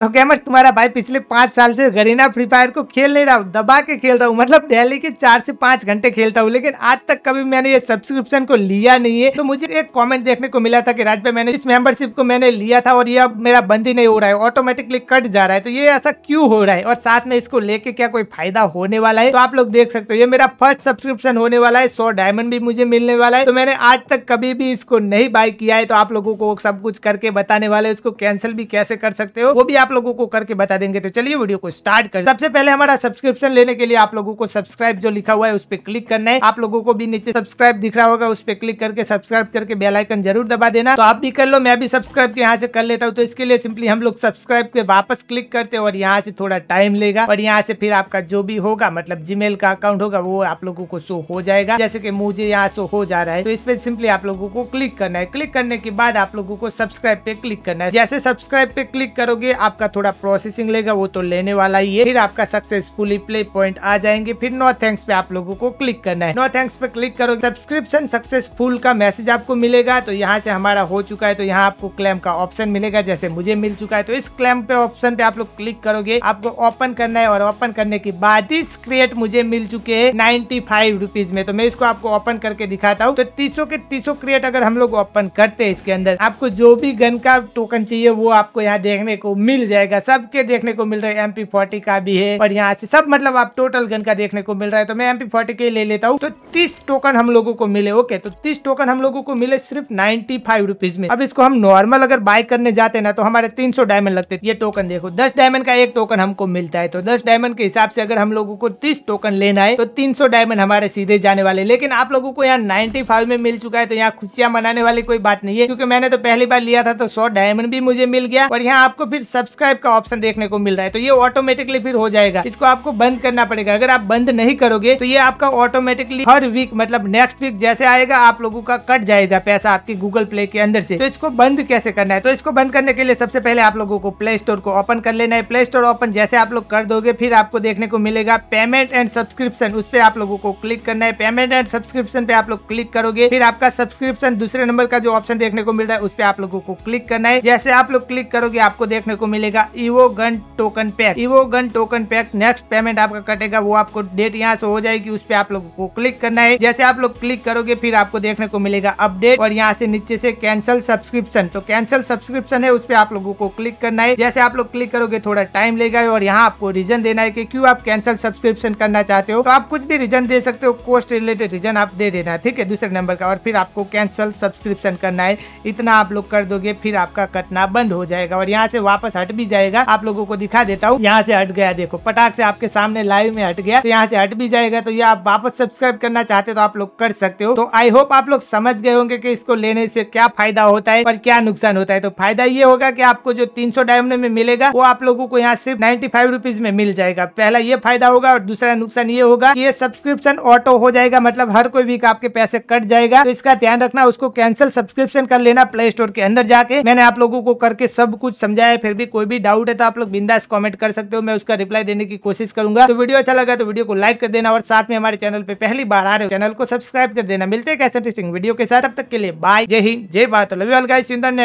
तो गैमर्स तुम्हारा भाई पिछले पाँच साल से गरीना फ्री फायर को खेल नहीं रहा हूँ दबा के खेल रहा हूँ मतलब डेली के चार से पाँच घंटे खेलता हूँ लेकिन आज तक कभी मैंने ये सब्सक्रिप्शन को लिया नहीं है तो मुझे एक कमेंट देखने को मिला था कि राज भाई मैंने इस मेंबरशिप को मैंने लिया था और ये अब मेरा बंद ही नहीं हो रहा है ऑटोमेटिकली कट जा रहा है तो ये ऐसा क्यों हो रहा है और साथ में इसको लेके क्या कोई फायदा होने वाला है तो आप लोग देख सकते हो ये मेरा फर्स्ट सब्सक्रिप्शन होने वाला है सौ डायमंड भी मुझे मिलने वाला है तो मैंने आज तक कभी भी इसको नहीं बाय किया है तो आप लोगों को सब कुछ करके बताने वाले इसको कैंसिल भी कैसे कर सकते हो वो भी आप लोगों को करके बता देंगे तो चलिए वीडियो को स्टार्ट कर सबसे पहले हमारा सब्सक्रिप्शन लेने के लिए आप लोगों को सब्सक्राइब जो लिखा हुआ है उस पर क्लिक करना है आप लोगों को भी नीचे सब्सक्राइब दिख रहा होगा उस पर क्लिक करके सब्सक्राइब करके बेलाइकन जरूर दबा देना तो आप भी कर लो मैं भी सब्सक्राइब यहाँ से कर लेता हूँ तो इसके लिए सिंपली हम लोग सब्सक्राइब के वापस क्लिक करते और यहाँ से थोड़ा टाइम लेगा और यहाँ से फिर आपका जो भी होगा मतलब जीमेल का अकाउंट होगा वो आप लोगों को शो हो जाएगा जैसे कि मुझे यहाँ शो हो जा रहा है तो इस पे सिंपली आप लोगों को क्लिक करना है क्लिक करने के बाद आप लोगों को सब्सक्राइब पे क्लिक करना है जैसे सब्सक्राइब पे क्लिक करोगे आप आपका थोड़ा प्रोसेसिंग लेगा वो तो लेने वाला ही है फिर आपका सक्सेसफुली प्ले पॉइंट आ जाएंगे फिर नो थैंक्स पे आप लोगों को क्लिक करना है नो थैंक्स पे क्लिक करो सब्सक्रिप्शन सक्सेसफुल का मैसेज आपको मिलेगा तो यहाँ से हमारा हो चुका है तो यहाँ आपको क्लेम का ऑप्शन मिलेगा जैसे मुझे मिल चुका है तो इस क्लेम पे ऑप्शन पे आप लोग क्लिक करोगे आपको ओपन करना है और ओपन करने के बाद इस क्रिएट मुझे मिल चुके हैं नाइन्टी फाइव रुपीज में तो मैं इसको आपको ओपन करके दिखाता हूँ तो तीसों के तीसों क्रिएट अगर हम लोग ओपन करते हैं इसके अंदर आपको जो भी गन का टोकन चाहिए वो आपको यहाँ देखने को मिल मिल जाएगा सबके देखने को मिल रहा है एमपी फोर्टी का भी है और यहाँ से सब मतलब आप टोटल गन का देखने को मिल रहा है तो मैं एमपी फोर्टी के ले लेता हूँ तो तीस टोकन हम लोगों को मिले ओके तो तीस टोकन हम लोगों को मिले सिर्फ नाइन्टी फाइव में अब इसको हम नॉर्मल अगर बाय करने जाते ना तो हमारे तीन डायमंड लगते ये टोकन देखो दस डायमंड का एक टोकन हमको मिलता है तो दस डायमंड के हिसाब से अगर हम लोगों को तीस टोकन लेना है तो तीन डायमंड हमारे सीधे जाने वाले लेकिन आप लोगों को यहाँ नाइन्टी फाइव में मिल चुका है तो यहाँ खुशियां मनाने वाली कोई बात नहीं है क्योंकि मैंने तो पहली बार लिया था तो सौ डायमंड भी मुझे मिल गया और यहाँ आपको फिर सब्सक्राइब सब्सक्राइब का ऑप्शन देखने को मिल रहा है तो ये ऑटोमेटिकली फिर हो जाएगा इसको आपको बंद करना पड़ेगा अगर आप बंद नहीं करोगे तो ये आपका ऑटोमेटिकली हर वीक मतलब नेक्स्ट वीक जैसे आएगा आप लोगों का कट जाएगा पैसा आपके गूगल प्ले के अंदर से तो इसको बंद कैसे करना है तो इसको बंद करने के लिए सबसे पहले आप लोगों को प्ले स्टोर को ओपन कर लेना है प्ले स्टोर ओपन जैसे आप लोग कर दोगे फिर आपको देखने को मिलेगा पेमेंट एंड सब्सक्रिप्शन उस पर आप लोगों को क्लिक करना है पेमेंट एंड सब्सक्रिप्शन पे आप लोग क्लिक करोगे फिर आपका सब्सक्रिप्शन दूसरे नंबर का जो ऑप्शन देखने को मिल रहा है उस पर आप लोगों को क्लिक करना है जैसे आप लोग क्लिक करोगे आपको देखने को मिलेगा मिलेगा Evo gun token pack Evo gun token pack next payment आपका कटेगा वो आपको डेट यहाँ से हो जाएगी उस पर आप लोगों को क्लिक करना है जैसे आप लोग क्लिक करोगे फिर आपको देखने को मिलेगा अपडेट और यहाँ से नीचे से कैंसल सब्सक्रिप्शन तो कैंसल सब्सक्रिप्शन है उस पर आप लोगों को क्लिक करना है जैसे आप लोग क्लिक करोगे थोड़ा टाइम लेगा और यहाँ आपको रीजन देना है की क्यूँ आप कैंसल सब्सक्रिप्शन करना चाहते हो तो आप कुछ भी रीजन दे सकते हो कोस्ट रिलेटेड रीजन आप दे देना ठीक है दूसरे नंबर का और फिर आपको कैंसल सब्सक्रिप्शन करना है इतना आप लोग कर दोगे फिर आपका कटना बंद हो जाएगा और यहाँ से वापस हट भी जाएगा आप लोगों को दिखा देता हूँ यहाँ से हट गया देखो पटाख से आपके सामने लाइव में हट गया तो यहाँ से हट भी जाएगा तो ये आप वापस सब्सक्राइब करना चाहते तो आप लोग कर सकते हो तो आई होप आप लोग समझ गए होंगे की इसको लेने से क्या फायदा होता है और क्या नुकसान होता है तो फायदा ये होगा की आपको जो तीन डायमंड में मिलेगा वो आप लोगों को यहाँ सिर्फ नाइन्टी फाइव में मिल जाएगा पहला ये फायदा होगा और दूसरा नुकसान ये होगा ये सब्सक्रिप्शन ऑटो हो जाएगा मतलब हर कोई भी आपके पैसे कट जाएगा तो इसका ध्यान रखना उसको कैंसिल सब्सक्रिप्शन कर लेना प्ले स्टोर के अंदर जाके मैंने आप लोगों को करके सब कुछ समझाया फिर भी कोई कोई भी डाउट है तो आप लोग बिंदास कॉमेंट कर सकते हो मैं उसका रिप्लाई देने की कोशिश करूंगा तो वीडियो अच्छा लगा तो वीडियो को लाइक कर देना और साथ में हमारे चैनल पर पहली बार आ रहे हो चैनल को सब्सक्राइब कर देना मिलते हैं कैसे इंटरेस्टिंग वीडियो के साथ अब तक के लिए बाय जय हिंद जय बात लव गाइस इन